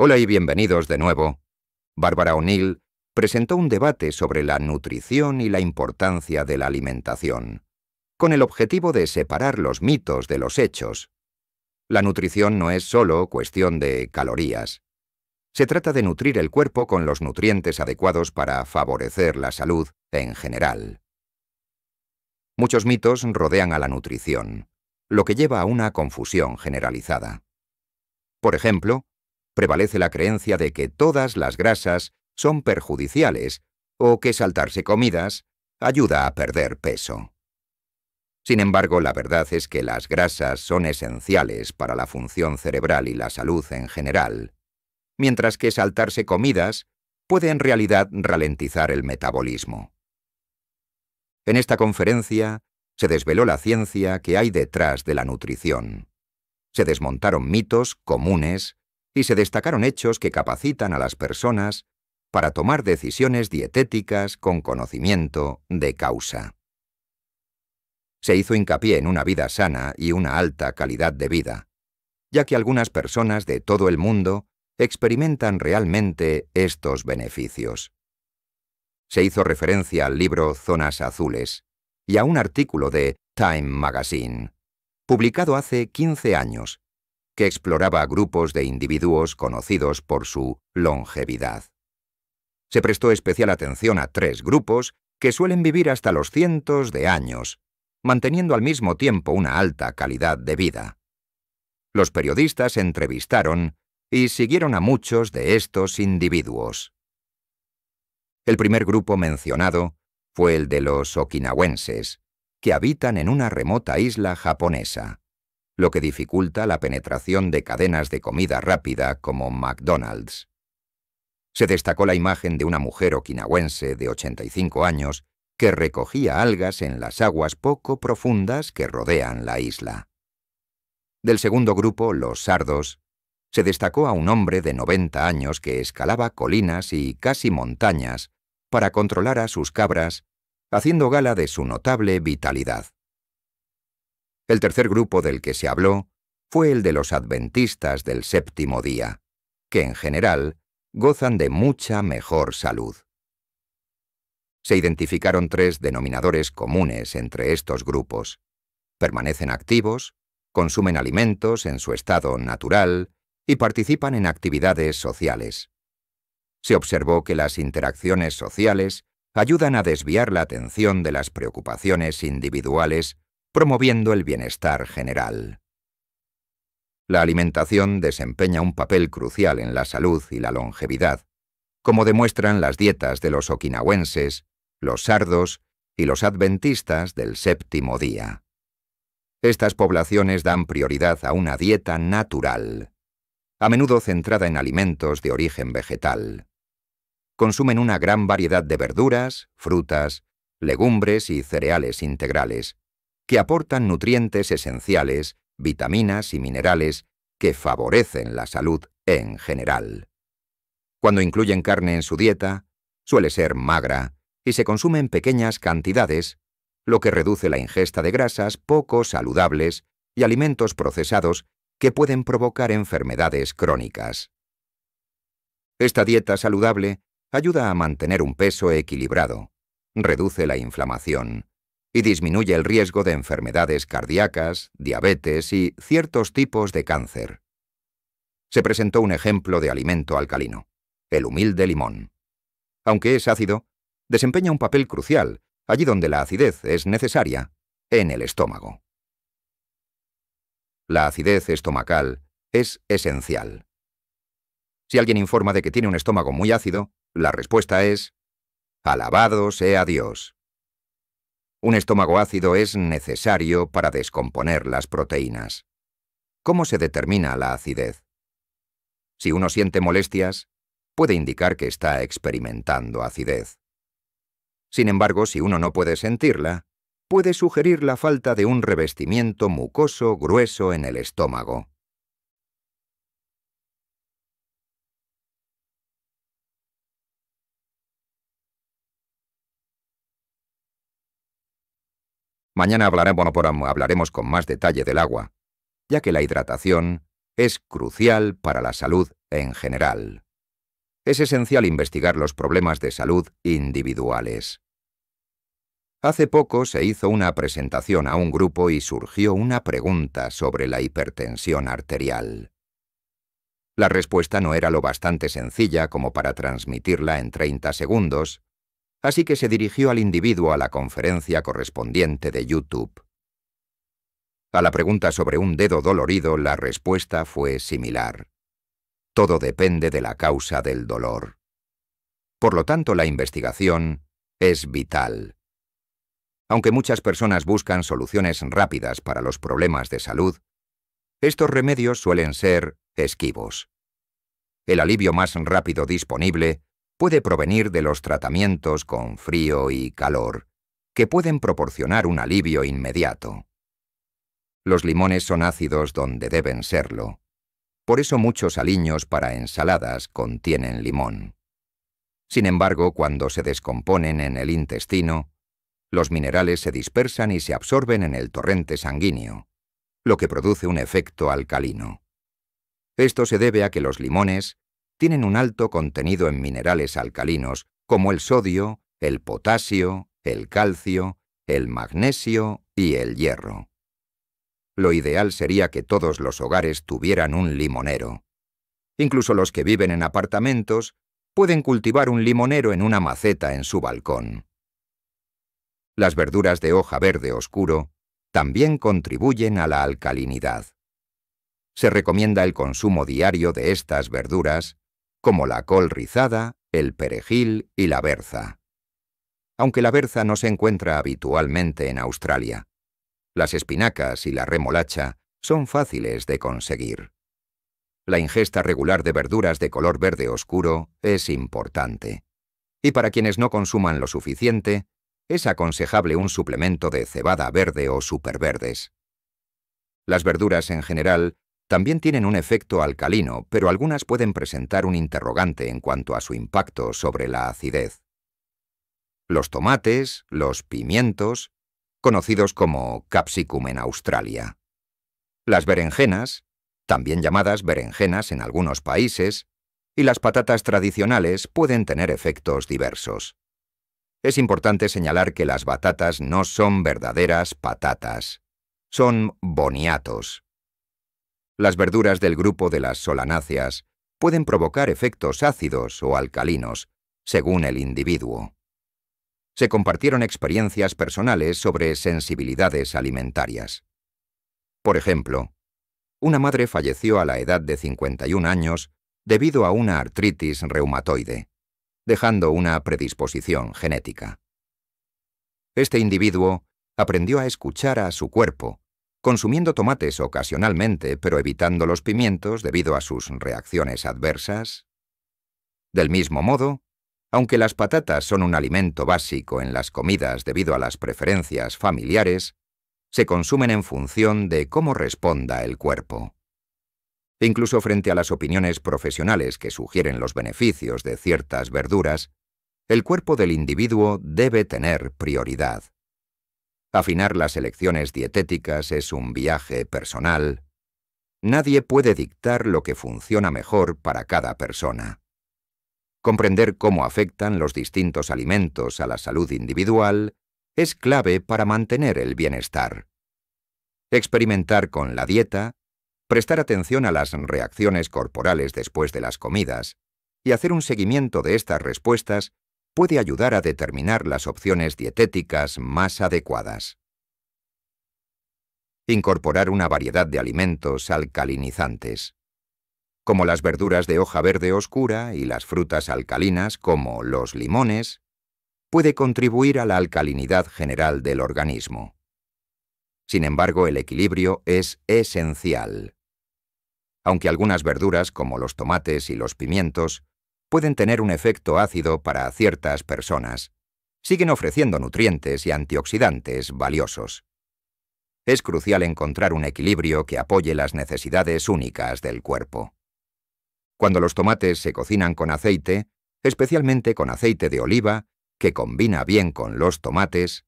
Hola y bienvenidos de nuevo. Bárbara O'Neill presentó un debate sobre la nutrición y la importancia de la alimentación, con el objetivo de separar los mitos de los hechos. La nutrición no es solo cuestión de calorías. Se trata de nutrir el cuerpo con los nutrientes adecuados para favorecer la salud en general. Muchos mitos rodean a la nutrición, lo que lleva a una confusión generalizada. Por ejemplo, prevalece la creencia de que todas las grasas son perjudiciales o que saltarse comidas ayuda a perder peso. Sin embargo, la verdad es que las grasas son esenciales para la función cerebral y la salud en general, mientras que saltarse comidas puede en realidad ralentizar el metabolismo. En esta conferencia se desveló la ciencia que hay detrás de la nutrición. Se desmontaron mitos comunes y se destacaron hechos que capacitan a las personas para tomar decisiones dietéticas con conocimiento de causa. Se hizo hincapié en una vida sana y una alta calidad de vida, ya que algunas personas de todo el mundo experimentan realmente estos beneficios. Se hizo referencia al libro Zonas Azules y a un artículo de Time Magazine, publicado hace 15 años, que exploraba grupos de individuos conocidos por su longevidad. Se prestó especial atención a tres grupos que suelen vivir hasta los cientos de años, manteniendo al mismo tiempo una alta calidad de vida. Los periodistas entrevistaron y siguieron a muchos de estos individuos. El primer grupo mencionado fue el de los okinawenses, que habitan en una remota isla japonesa lo que dificulta la penetración de cadenas de comida rápida como McDonald's. Se destacó la imagen de una mujer okinawense de 85 años que recogía algas en las aguas poco profundas que rodean la isla. Del segundo grupo, los sardos, se destacó a un hombre de 90 años que escalaba colinas y casi montañas para controlar a sus cabras, haciendo gala de su notable vitalidad. El tercer grupo del que se habló fue el de los adventistas del séptimo día, que en general gozan de mucha mejor salud. Se identificaron tres denominadores comunes entre estos grupos. Permanecen activos, consumen alimentos en su estado natural y participan en actividades sociales. Se observó que las interacciones sociales ayudan a desviar la atención de las preocupaciones individuales promoviendo el bienestar general. La alimentación desempeña un papel crucial en la salud y la longevidad, como demuestran las dietas de los okinawenses, los sardos y los adventistas del séptimo día. Estas poblaciones dan prioridad a una dieta natural, a menudo centrada en alimentos de origen vegetal. Consumen una gran variedad de verduras, frutas, legumbres y cereales integrales, que aportan nutrientes esenciales, vitaminas y minerales que favorecen la salud en general. Cuando incluyen carne en su dieta, suele ser magra y se consume en pequeñas cantidades, lo que reduce la ingesta de grasas poco saludables y alimentos procesados que pueden provocar enfermedades crónicas. Esta dieta saludable ayuda a mantener un peso equilibrado, reduce la inflamación, y disminuye el riesgo de enfermedades cardíacas, diabetes y ciertos tipos de cáncer. Se presentó un ejemplo de alimento alcalino, el humilde limón. Aunque es ácido, desempeña un papel crucial allí donde la acidez es necesaria, en el estómago. La acidez estomacal es esencial. Si alguien informa de que tiene un estómago muy ácido, la respuesta es, Alabado sea Dios. Un estómago ácido es necesario para descomponer las proteínas. ¿Cómo se determina la acidez? Si uno siente molestias, puede indicar que está experimentando acidez. Sin embargo, si uno no puede sentirla, puede sugerir la falta de un revestimiento mucoso grueso en el estómago. Mañana hablaremos, hablaremos con más detalle del agua, ya que la hidratación es crucial para la salud en general. Es esencial investigar los problemas de salud individuales. Hace poco se hizo una presentación a un grupo y surgió una pregunta sobre la hipertensión arterial. La respuesta no era lo bastante sencilla como para transmitirla en 30 segundos, así que se dirigió al individuo a la conferencia correspondiente de YouTube. A la pregunta sobre un dedo dolorido, la respuesta fue similar. Todo depende de la causa del dolor. Por lo tanto, la investigación es vital. Aunque muchas personas buscan soluciones rápidas para los problemas de salud, estos remedios suelen ser esquivos. El alivio más rápido disponible puede provenir de los tratamientos con frío y calor, que pueden proporcionar un alivio inmediato. Los limones son ácidos donde deben serlo. Por eso muchos aliños para ensaladas contienen limón. Sin embargo, cuando se descomponen en el intestino, los minerales se dispersan y se absorben en el torrente sanguíneo, lo que produce un efecto alcalino. Esto se debe a que los limones tienen un alto contenido en minerales alcalinos como el sodio, el potasio, el calcio, el magnesio y el hierro. Lo ideal sería que todos los hogares tuvieran un limonero. Incluso los que viven en apartamentos pueden cultivar un limonero en una maceta en su balcón. Las verduras de hoja verde oscuro también contribuyen a la alcalinidad. Se recomienda el consumo diario de estas verduras como la col rizada, el perejil y la berza. Aunque la berza no se encuentra habitualmente en Australia, las espinacas y la remolacha son fáciles de conseguir. La ingesta regular de verduras de color verde oscuro es importante. Y para quienes no consuman lo suficiente, es aconsejable un suplemento de cebada verde o superverdes. Las verduras en general también tienen un efecto alcalino, pero algunas pueden presentar un interrogante en cuanto a su impacto sobre la acidez. Los tomates, los pimientos, conocidos como capsicum en Australia. Las berenjenas, también llamadas berenjenas en algunos países, y las patatas tradicionales pueden tener efectos diversos. Es importante señalar que las batatas no son verdaderas patatas, son boniatos, las verduras del grupo de las solanáceas pueden provocar efectos ácidos o alcalinos, según el individuo. Se compartieron experiencias personales sobre sensibilidades alimentarias. Por ejemplo, una madre falleció a la edad de 51 años debido a una artritis reumatoide, dejando una predisposición genética. Este individuo aprendió a escuchar a su cuerpo consumiendo tomates ocasionalmente pero evitando los pimientos debido a sus reacciones adversas? Del mismo modo, aunque las patatas son un alimento básico en las comidas debido a las preferencias familiares, se consumen en función de cómo responda el cuerpo. Incluso frente a las opiniones profesionales que sugieren los beneficios de ciertas verduras, el cuerpo del individuo debe tener prioridad. Afinar las elecciones dietéticas es un viaje personal. Nadie puede dictar lo que funciona mejor para cada persona. Comprender cómo afectan los distintos alimentos a la salud individual es clave para mantener el bienestar. Experimentar con la dieta, prestar atención a las reacciones corporales después de las comidas y hacer un seguimiento de estas respuestas puede ayudar a determinar las opciones dietéticas más adecuadas. Incorporar una variedad de alimentos alcalinizantes, como las verduras de hoja verde oscura y las frutas alcalinas como los limones, puede contribuir a la alcalinidad general del organismo. Sin embargo, el equilibrio es esencial. Aunque algunas verduras como los tomates y los pimientos pueden tener un efecto ácido para ciertas personas. Siguen ofreciendo nutrientes y antioxidantes valiosos. Es crucial encontrar un equilibrio que apoye las necesidades únicas del cuerpo. Cuando los tomates se cocinan con aceite, especialmente con aceite de oliva, que combina bien con los tomates,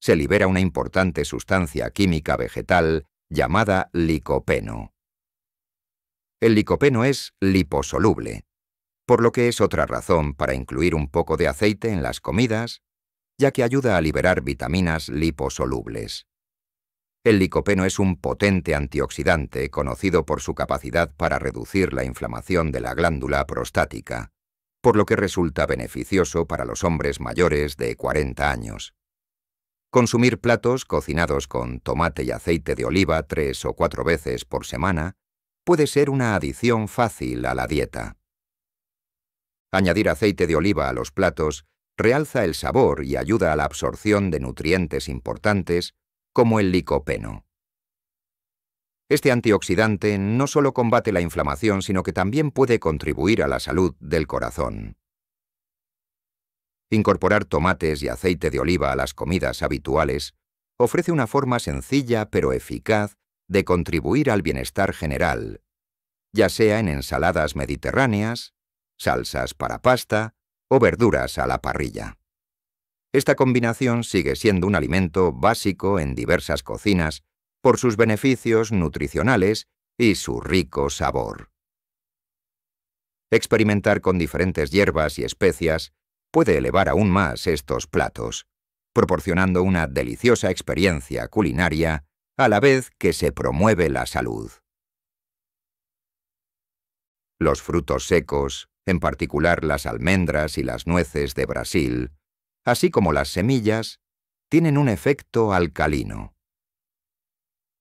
se libera una importante sustancia química vegetal llamada licopeno. El licopeno es liposoluble, por lo que es otra razón para incluir un poco de aceite en las comidas, ya que ayuda a liberar vitaminas liposolubles. El licopeno es un potente antioxidante conocido por su capacidad para reducir la inflamación de la glándula prostática, por lo que resulta beneficioso para los hombres mayores de 40 años. Consumir platos cocinados con tomate y aceite de oliva tres o cuatro veces por semana puede ser una adición fácil a la dieta. Añadir aceite de oliva a los platos realza el sabor y ayuda a la absorción de nutrientes importantes, como el licopeno. Este antioxidante no solo combate la inflamación, sino que también puede contribuir a la salud del corazón. Incorporar tomates y aceite de oliva a las comidas habituales ofrece una forma sencilla pero eficaz de contribuir al bienestar general, ya sea en ensaladas mediterráneas, salsas para pasta o verduras a la parrilla. Esta combinación sigue siendo un alimento básico en diversas cocinas por sus beneficios nutricionales y su rico sabor. Experimentar con diferentes hierbas y especias puede elevar aún más estos platos, proporcionando una deliciosa experiencia culinaria a la vez que se promueve la salud. Los frutos secos, en particular las almendras y las nueces de Brasil, así como las semillas, tienen un efecto alcalino.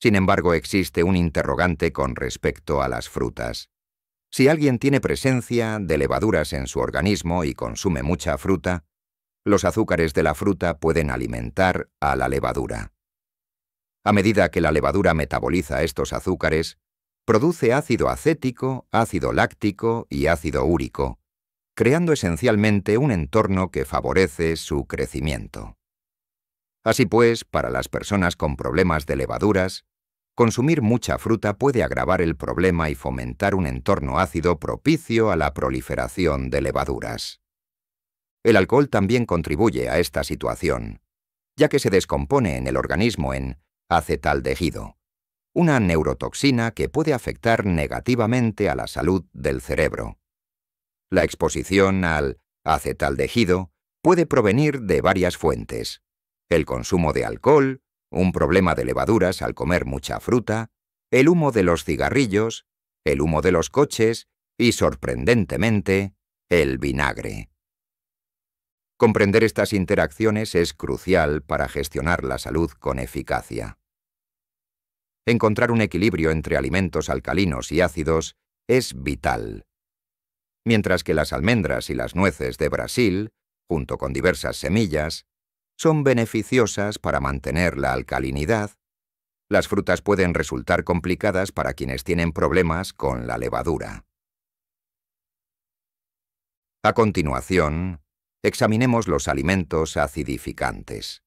Sin embargo, existe un interrogante con respecto a las frutas. Si alguien tiene presencia de levaduras en su organismo y consume mucha fruta, los azúcares de la fruta pueden alimentar a la levadura. A medida que la levadura metaboliza estos azúcares, produce ácido acético, ácido láctico y ácido úrico, creando esencialmente un entorno que favorece su crecimiento. Así pues, para las personas con problemas de levaduras, consumir mucha fruta puede agravar el problema y fomentar un entorno ácido propicio a la proliferación de levaduras. El alcohol también contribuye a esta situación, ya que se descompone en el organismo en acetaldehído una neurotoxina que puede afectar negativamente a la salud del cerebro. La exposición al acetaldehido puede provenir de varias fuentes. El consumo de alcohol, un problema de levaduras al comer mucha fruta, el humo de los cigarrillos, el humo de los coches y, sorprendentemente, el vinagre. Comprender estas interacciones es crucial para gestionar la salud con eficacia encontrar un equilibrio entre alimentos alcalinos y ácidos es vital. Mientras que las almendras y las nueces de Brasil, junto con diversas semillas, son beneficiosas para mantener la alcalinidad, las frutas pueden resultar complicadas para quienes tienen problemas con la levadura. A continuación, examinemos los alimentos acidificantes.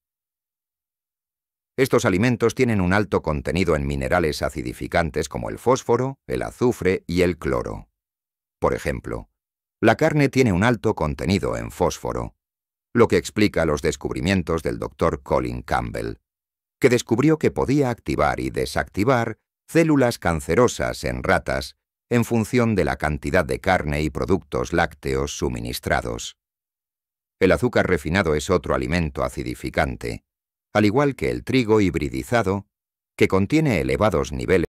Estos alimentos tienen un alto contenido en minerales acidificantes como el fósforo, el azufre y el cloro. Por ejemplo, la carne tiene un alto contenido en fósforo, lo que explica los descubrimientos del doctor Colin Campbell, que descubrió que podía activar y desactivar células cancerosas en ratas en función de la cantidad de carne y productos lácteos suministrados. El azúcar refinado es otro alimento acidificante, al igual que el trigo hibridizado, que contiene elevados niveles